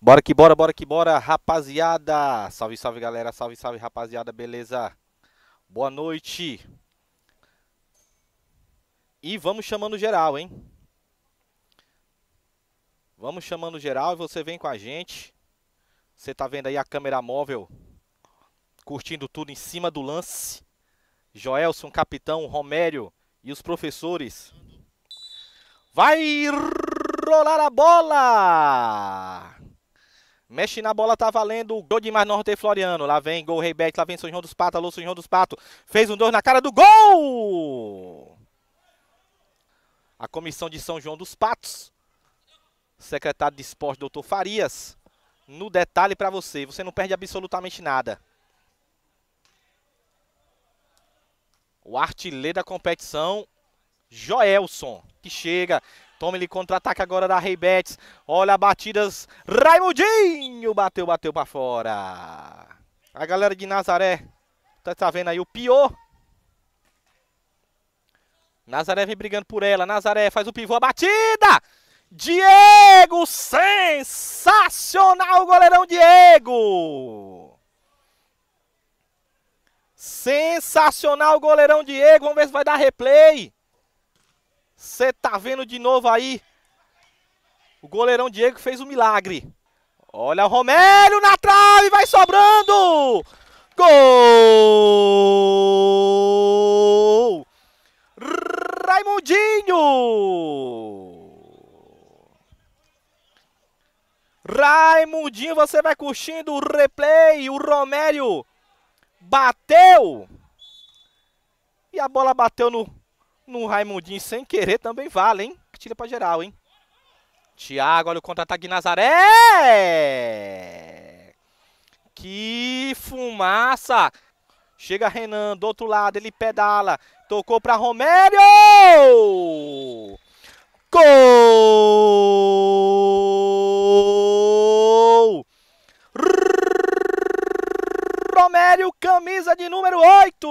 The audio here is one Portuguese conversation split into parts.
Bora que bora, bora que bora, rapaziada! Salve, salve galera, salve, salve rapaziada, beleza? Boa noite! E vamos chamando geral, hein? Vamos chamando geral e você vem com a gente. Você tá vendo aí a câmera móvel curtindo tudo em cima do lance. Joelson, capitão, Romério e os professores. Vai rolar a bola! Mexe na bola, tá valendo. Gol de mais Norte Floriano. Lá vem gol, Rei Bet, lá vem São João dos Patos. Alô, São João dos Patos. Fez um dois na cara do gol! A comissão de São João dos Patos. Secretário de Esporte, doutor Farias. No detalhe para você. Você não perde absolutamente nada. O artilheiro da competição, Joelson, que chega, Toma ele contra-ataque agora da Rei Betis. Olha batidas. Raimundinho bateu, bateu para fora. A galera de Nazaré tá, tá vendo aí o pior. Nazaré vem brigando por ela. Nazaré faz o pivô, a batida! Diego! Sensacional goleirão Diego! Sensacional goleirão Diego. Vamos ver se vai dar replay. Você tá vendo de novo aí? O goleirão Diego fez um milagre. Olha o Romério na trave, vai sobrando! Gol! Raimundinho! Raimundinho, você vai curtindo o replay. O Romério bateu. E a bola bateu no no Raimundinho sem querer também vale, hein? Tira pra geral, hein? Thiago, olha o contra-ataque Nazaré! Que fumaça! Chega Renan, do outro lado, ele pedala. Tocou pra Romério! Gol! Romério, camisa de número 8!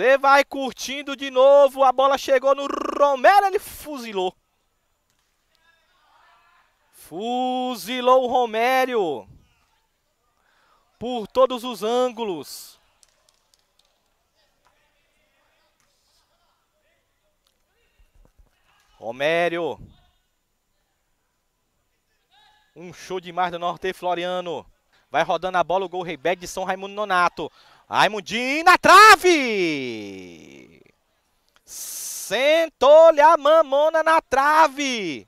Você vai curtindo de novo. A bola chegou no Romero, ele fuzilou. Fuzilou o Romério. Por todos os ângulos. Romério. Um show demais do Norte Floriano. Vai rodando a bola o gol rei de São Raimundo Nonato. Raimundinho na trave! Sentou-lhe a mamona na trave!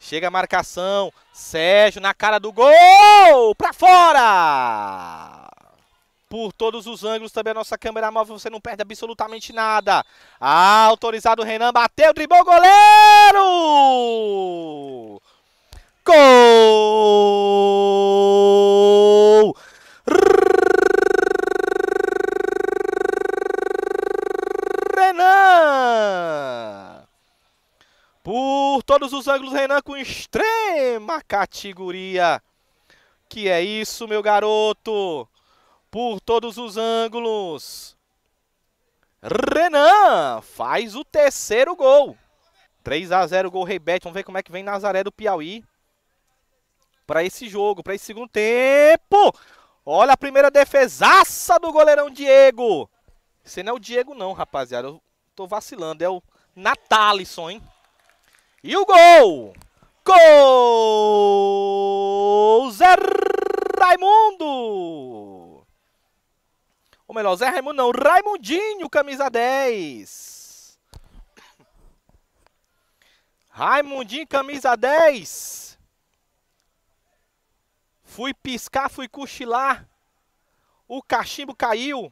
Chega a marcação, Sérgio na cara do gol! Pra fora! Por todos os ângulos também a nossa câmera móvel, você não perde absolutamente nada. autorizado o Renan, bateu, driblou o goleiro! Gol! Todos os ângulos, Renan com extrema categoria. Que é isso, meu garoto? Por todos os ângulos. Renan faz o terceiro gol. 3 a 0 gol rebete. Vamos ver como é que vem Nazaré do Piauí para esse jogo, para esse segundo tempo. Olha a primeira defesaça do goleirão Diego. Esse não é o Diego não, rapaziada. Eu tô vacilando, é o Natalisson, hein? E o gol! Gol! Zé Raimundo! Ou melhor, Zé Raimundo não, Raimundinho, camisa 10. Raimundinho, camisa 10. Fui piscar, fui cochilar. O cachimbo caiu.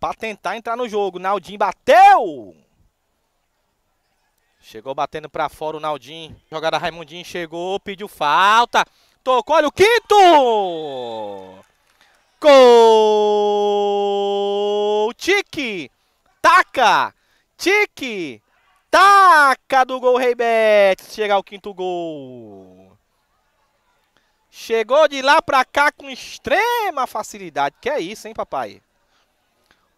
Pra tentar entrar no jogo. Naldinho bateu! Chegou batendo pra fora o Naldinho. Jogada Raimundinho chegou, pediu falta. Tocou, olha o quinto! Gol! Tique! Taca! Tique! Taca do gol Rei chegar o quinto gol. Chegou de lá pra cá com extrema facilidade. Que é isso, hein, papai?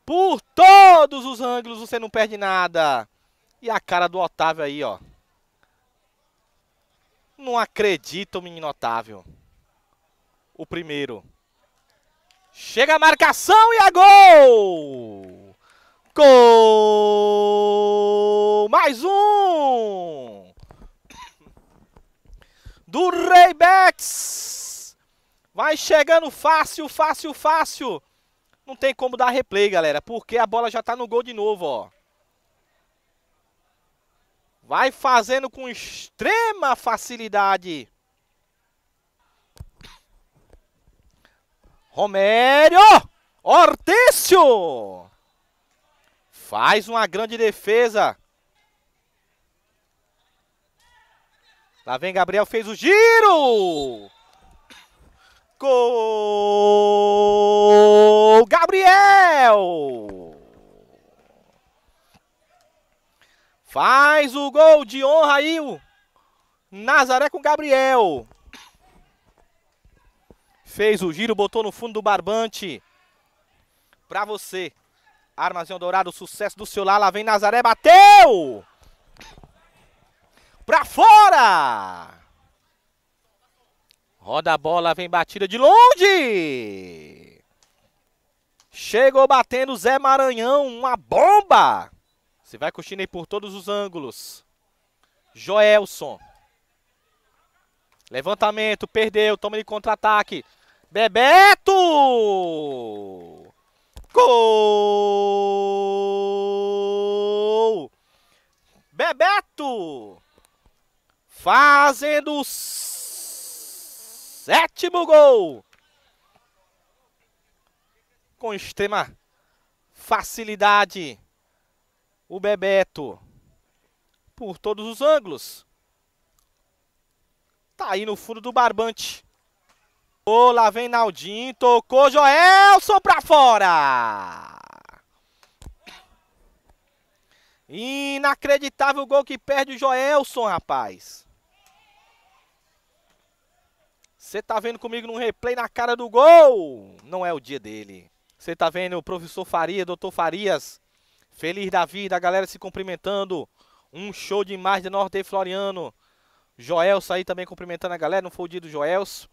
Por todos os ângulos você não perde nada. E a cara do Otávio aí, ó. Não acredito, menino Otávio. O primeiro. Chega a marcação e a é gol! Gol! Mais um! Do Rei Betts. Vai chegando fácil, fácil, fácil. Não tem como dar replay, galera, porque a bola já tá no gol de novo, ó. Vai fazendo com extrema facilidade. Romério! Hortêncio! Faz uma grande defesa. Lá vem Gabriel, fez o giro! Gol! Gabriel! Faz o gol de honra aí o Nazaré com Gabriel. Fez o giro, botou no fundo do barbante. Pra você. Armazém Dourado, sucesso do seu lá. Lá vem Nazaré, bateu! Pra fora! Roda a bola, vem batida de longe! Chegou batendo Zé Maranhão, uma bomba! Você vai curtindo aí por todos os ângulos. Joelson. Levantamento, perdeu, toma de contra-ataque. Bebeto! Gol! Bebeto! Fazendo o sétimo gol. Com extrema facilidade o Bebeto por todos os ângulos. Tá aí no fundo do barbante. Oh, lá vem Naldinho, tocou Joelson pra fora! Inacreditável o gol que perde o Joelson, rapaz. Você tá vendo comigo num replay na cara do gol? Não é o dia dele. Você tá vendo o professor Faria, doutor Farias, Feliz da vida, a galera se cumprimentando. Um show demais de Norte Floriano. Joelso aí também cumprimentando a galera. Não foi o dia do Joels,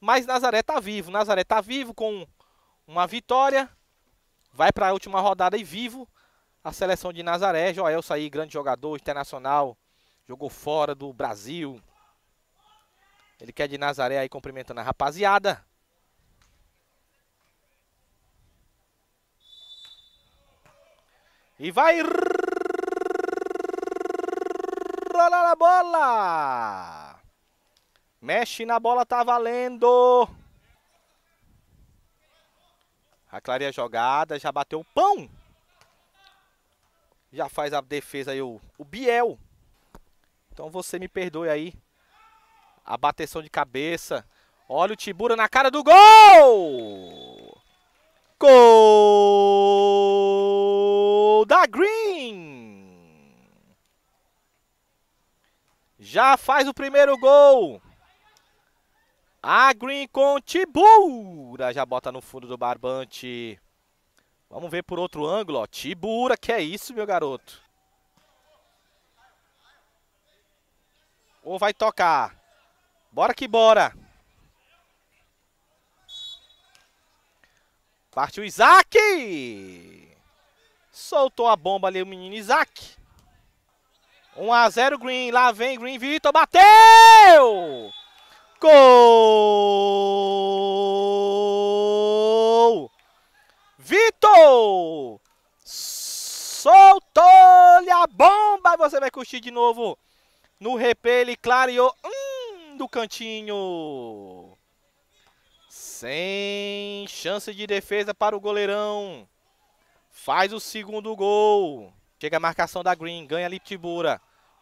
Mas Nazaré tá vivo. Nazaré tá vivo com uma vitória. Vai para a última rodada e vivo. A seleção de Nazaré. Joelso aí, grande jogador internacional. Jogou fora do Brasil. Ele quer de Nazaré aí cumprimentando a rapaziada. E vai rolar a bola. Mexe na bola, tá valendo. A clareia jogada, já bateu o pão. Já faz a defesa aí o, o Biel. Então você me perdoe aí. A bateção de cabeça. Olha o Tibura na cara do gol! Gol! da Green. Já faz o primeiro gol. A Green com Tibura. Já bota no fundo do barbante. Vamos ver por outro ângulo. Ó. Tibura, que é isso, meu garoto. Ou vai tocar. Bora que bora. Partiu Isaac. Soltou a bomba ali o menino Isaac. 1x0 Green. Lá vem Green Vitor. Bateu! Gol! Vitor! Soltou-lhe a bomba. Você vai curtir de novo. No replay ele clareou. Hum, do cantinho. Sem chance de defesa para o goleirão. Faz o segundo gol. Chega é a marcação da Green. Ganha ali Tibura.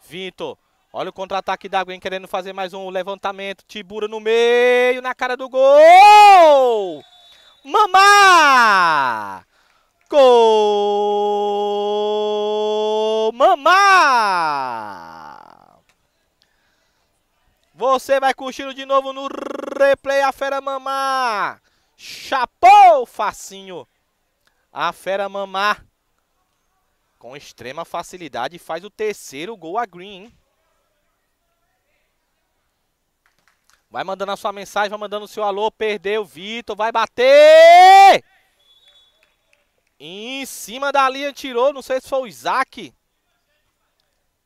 Vitor. Olha o contra-ataque da Green querendo fazer mais um levantamento. Tibura no meio. Na cara do gol. Mamá! Gol! Mamá! Você vai curtindo de novo no replay a fera mamá. Chapou, facinho a fera mamar. Com extrema facilidade faz o terceiro gol a Green, Vai mandando a sua mensagem, vai mandando o seu alô. Perdeu, Vitor. Vai bater! Em cima da linha tirou. Não sei se foi o Isaac.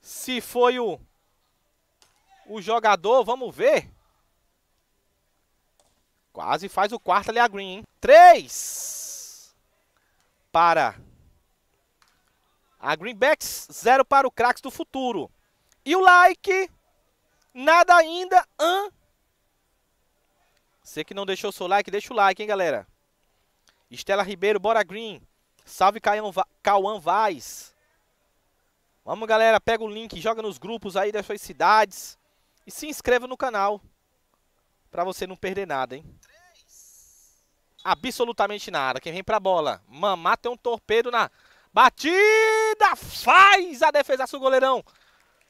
Se foi o, o jogador, vamos ver. Quase faz o quarto ali a Green, hein? Três! para a Greenbacks, zero para o Cracks do Futuro. E o like, nada ainda, hã? Você que não deixou seu like, deixa o like, hein, galera? Estela Ribeiro, bora Green. Salve Cauã Vaz. Vamos, galera, pega o link, joga nos grupos aí das suas cidades. E se inscreva no canal, para você não perder nada, hein? absolutamente nada. Quem vem pra bola, Mamá tem um torpedo na batida, faz a defesa o goleirão.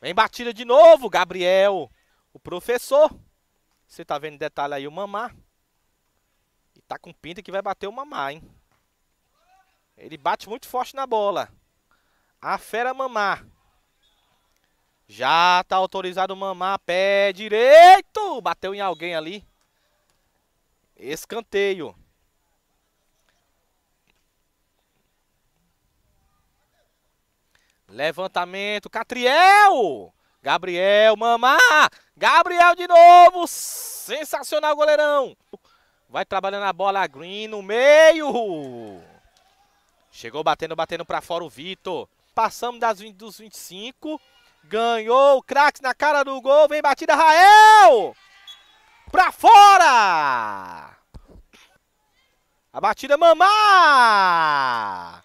Vem batida de novo, Gabriel, o professor. Você tá vendo detalhe aí, o Mamá. E tá com pinta que vai bater o Mamá, hein? Ele bate muito forte na bola. A fera Mamá. Já tá autorizado o Mamá, pé direito. Bateu em alguém ali. Escanteio. Levantamento, Catriel! Gabriel, mamá! Gabriel de novo! Sensacional, goleirão! Vai trabalhando a bola, Green no meio! Chegou batendo, batendo para fora o Vitor. Passamos das 20, dos 25. Ganhou o craque na cara do gol. Vem batida, Rael! Pra fora! A batida, mamá!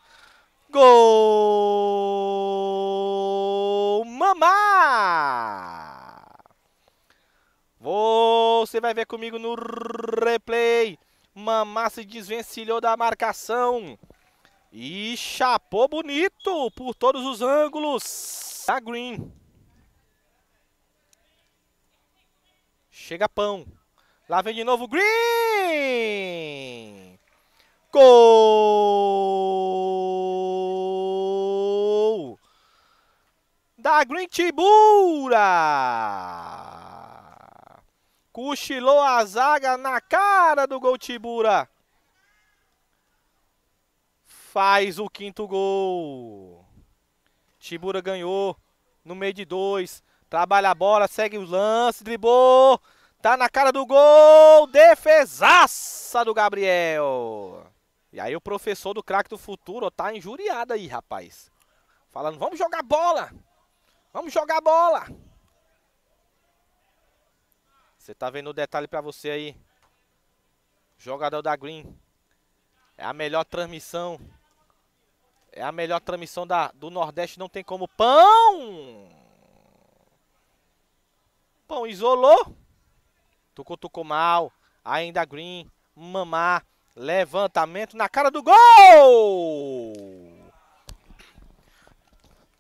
Gol! Mamá! Você vai ver comigo no replay. Mamá se desvencilhou da marcação. E chapou bonito por todos os ângulos. A tá Green. Chega pão. Lá vem de novo Green. Gol! da Green Tibura. Cochilou a zaga na cara do gol Tibura. Faz o quinto gol. Tibura ganhou no meio de dois. Trabalha a bola, segue o lance, driblou. Tá na cara do gol. Defesaça do Gabriel. E aí o professor do craque do futuro ó, tá injuriado aí, rapaz. Falando, vamos jogar bola. Vamos jogar a bola. Você tá vendo o detalhe para você aí. Jogador da Green. É a melhor transmissão. É a melhor transmissão da, do Nordeste. Não tem como. Pão! Pão isolou. Tocou, tocou mal. Ainda Green. Mamar. Levantamento na cara do gol!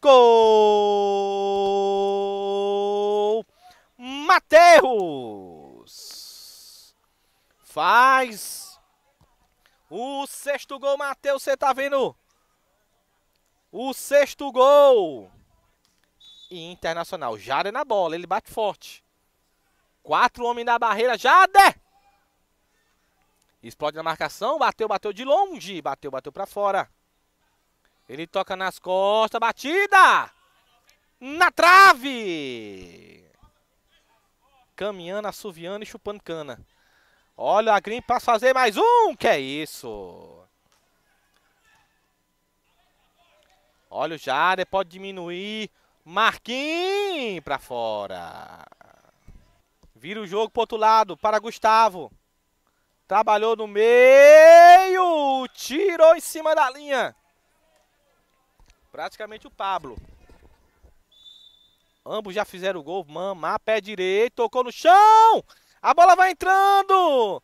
Gol! Mateus! Faz o sexto gol, Mateus, você tá vendo? O sexto gol. E Internacional, Jader na bola, ele bate forte. Quatro homens na barreira, Jader! Explode na marcação, bateu, bateu de longe, bateu, bateu para fora. Ele toca nas costas, batida! Na trave! Caminhando, assoviando e chupando cana. Olha a Green para fazer mais um! Que é isso! Olha o Jader, pode diminuir. Marquinhos para fora. Vira o jogo pro outro lado, para Gustavo. Trabalhou no meio, tirou em cima da linha. Praticamente o Pablo. Ambos já fizeram o gol. Mamá, pé direito, tocou no chão. A bola vai entrando.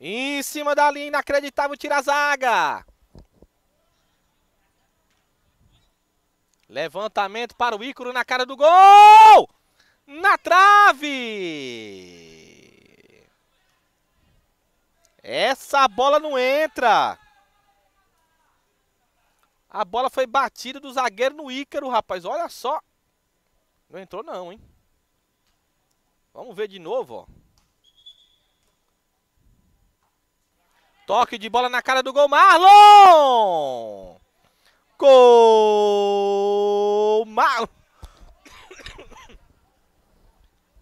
Em cima da linha, inacreditável, tira a zaga. Levantamento para o Ícaro na cara do gol. Na trave. Essa bola não entra. A bola foi batida do zagueiro no Ícaro, rapaz. Olha só. Não entrou não, hein? Vamos ver de novo, ó. Toque de bola na cara do gol, Marlon! Gol! Marlon!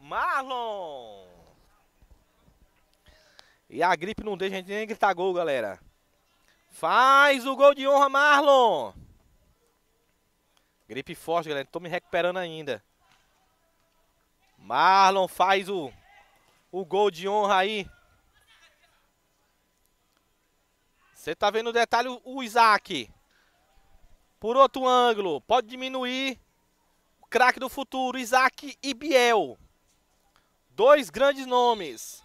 Marlon! E a gripe não deixa a gente nem gritar gol, galera. Faz o gol de honra, Marlon. Gripe forte, galera. Estou me recuperando ainda. Marlon faz o, o gol de honra aí. Você tá vendo o detalhe, o Isaac. Por outro ângulo, pode diminuir o craque do futuro, Isaac e Biel. Dois grandes nomes.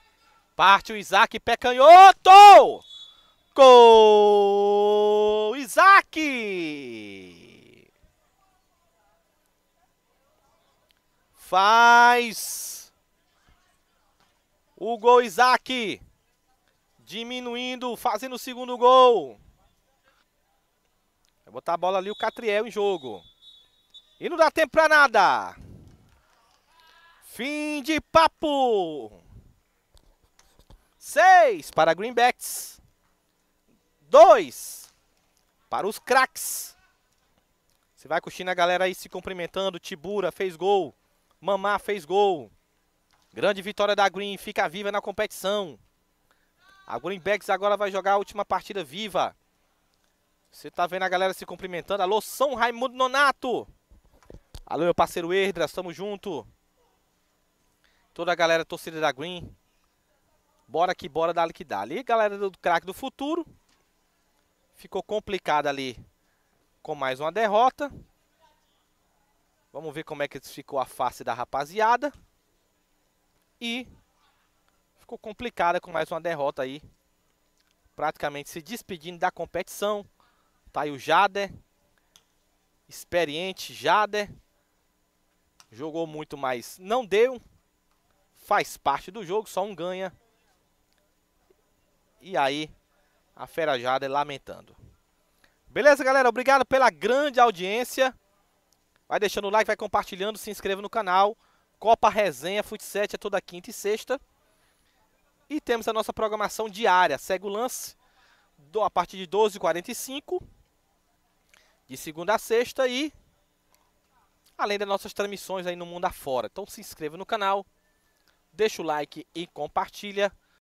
Parte o Isaac, pé canhoto! Gol! Isaac! Faz o gol Isaac. Diminuindo, fazendo o segundo gol. Vai botar a bola ali o Catriel em jogo. E não dá tempo pra nada. Fim de papo. Seis para Greenbacks. 2 para os craques. Você vai curtindo a galera aí se cumprimentando. Tibura fez gol. Mamá fez gol. Grande vitória da Green. Fica viva na competição. A Greenbacks agora vai jogar a última partida viva. Você tá vendo a galera se cumprimentando. Alô, São Raimundo Nonato. Alô, meu parceiro Erdras. Tamo junto. Toda a galera torcida da Green. Bora que bora, dali que dá. Ali, galera do craque do futuro. Ficou complicada ali com mais uma derrota. Vamos ver como é que ficou a face da rapaziada. E ficou complicada com mais uma derrota aí. Praticamente se despedindo da competição. Tá aí o Jader. Experiente Jader. Jogou muito, mas não deu. Faz parte do jogo, só um ganha. E aí a Fera Jada é lamentando. Beleza, galera? Obrigado pela grande audiência. Vai deixando o like, vai compartilhando, se inscreva no canal. Copa Resenha Futsal é toda quinta e sexta. E temos a nossa programação diária. Segue o lance a partir de 12h45, de segunda a sexta e além das nossas transmissões aí no mundo afora. Então se inscreva no canal, deixa o like e compartilha.